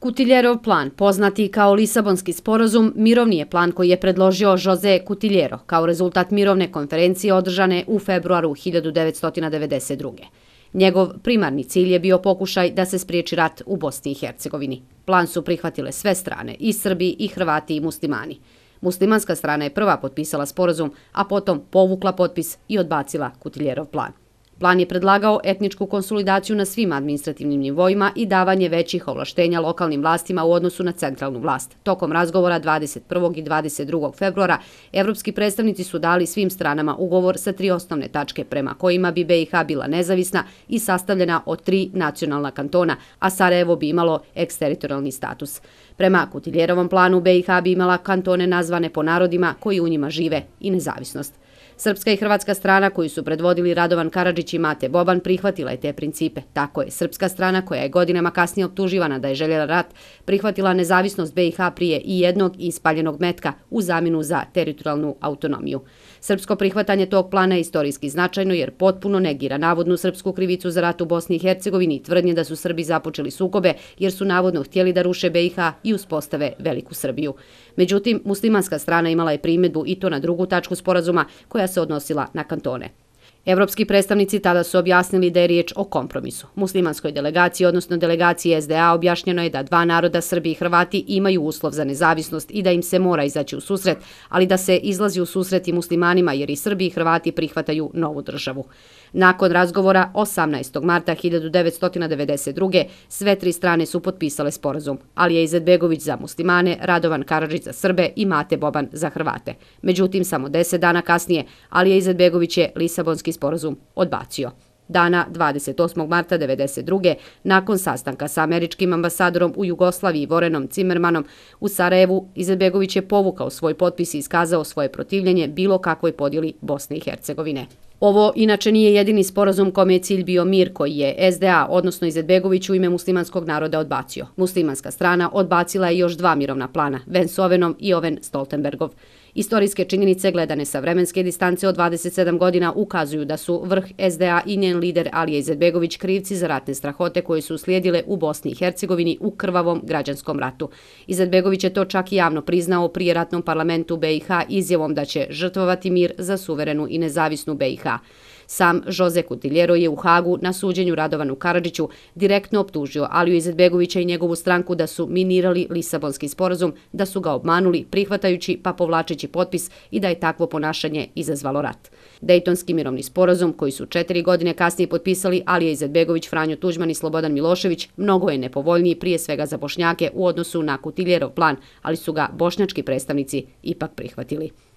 Kutiljerov plan, poznati kao Lisabonski sporozum, mirovni je plan koji je predložio Jose Kutiljero kao rezultat mirovne konferencije održane u februaru 1992. Njegov primarni cilj je bio pokušaj da se spriječi rat u Bosni i Hercegovini. Plan su prihvatile sve strane, i Srbi, i Hrvati, i muslimani. Muslimanska strana je prva potpisala sporozum, a potom povukla potpis i odbacila Kutiljerov plan. Plan je predlagao etničku konsolidaciju na svim administrativnim nivoima i davanje većih ovlaštenja lokalnim vlastima u odnosu na centralnu vlast. Tokom razgovora 21. i 22. februara, evropski predstavnici su dali svim stranama ugovor sa tri osnovne tačke prema kojima bi BiH bila nezavisna i sastavljena od tri nacionalna kantona, a Sarajevo bi imalo eksteritorialni status. Prema Kutiljerovom planu, BiH bi imala kantone nazvane po narodima koji u njima žive i nezavisnost. Srpska i hrvatska strana koju su predvodili Radovan Karadžić i Mate Boban prihvatila je te principe. Tako je, srpska strana koja je godinama kasnije obtuživana da je željela rat, prihvatila nezavisnost BiH prije i jednog ispaljenog metka u zamjenu za teritorijalnu autonomiju. Srpsko prihvatanje tog plana je istorijski značajno jer potpuno negira navodnu srpsku krivicu za rat u Bosni i Hercegovini i tvrdnje da su Srbi započeli sukobe jer su navodno htjeli da ruše BiH i uspostave Veliku Srbiju. Međutim, muslimanska strana imala je primjedbu i to na drugu tačku sporazuma koja se odnosila na kantone. Evropski predstavnici tada su objasnili da je riječ o kompromisu. Muslimanskoj delegaciji, odnosno delegaciji SDA, objašnjeno je da dva naroda, Srbi i Hrvati, imaju uslov za nezavisnost i da im se mora izaći u susret, ali da se izlazi u susret i muslimanima jer i Srbi i Hrvati prihvataju novu državu. Nakon razgovora 18. marta 1992. sve tri strane su potpisale sporazum, ali je Izetbegović za muslimane, Radovan Karadžić za Srbe i Mate Boban za Hrvate. Međutim, samo deset dana kasnije, ali je Izetbegović je Lisabonski sporazum odbacio. Dana 28. marta 1992. nakon sastanka sa američkim ambasadorom u Jugoslaviji Vorenom Cimermanom u Sarajevu, Izetbegović je povukao svoj potpis i iskazao svoje protivljenje bilo kakvoj podjeli Bosne i Hercegovine. Ovo inače nije jedini sporazum kom je cilj bio mir koji je SDA, odnosno Izetbegović u ime muslimanskog naroda odbacio. Muslimanska strana odbacila je još dva mirovna plana, Vensovenom i Oven Stoltenbergov. Istorijske činjenice gledane sa vremenske distance od 27 godina ukazuju da su vrh SDA i njen lider Alija Izetbegović krivci za ratne strahote koje su slijedile u Bosni i Hercegovini u krvavom građanskom ratu. Izetbegović je to čak i javno priznao prije ratnom parlamentu BiH izjavom da će žrtvovati mir za suverenu i nezavisnu BiH. Sam Žoze Kutiljero je u Hagu na suđenju Radovanu Karadžiću direktno optužio Aliju Izetbegovića i njegovu stranku da su minirali Lisabonski sporazum, da su ga obmanuli, prihvatajući pa povlačeći potpis i da je takvo ponašanje izazvalo rat. Dejtonski mirovni sporazum, koji su četiri godine kasnije potpisali Alija Izetbegović, Franjo Tuđman i Slobodan Milošević, mnogo je nepovoljniji prije svega za Bošnjake u odnosu na Kutiljerov plan, ali su ga bošnjački predstavnici ipak prihvatili.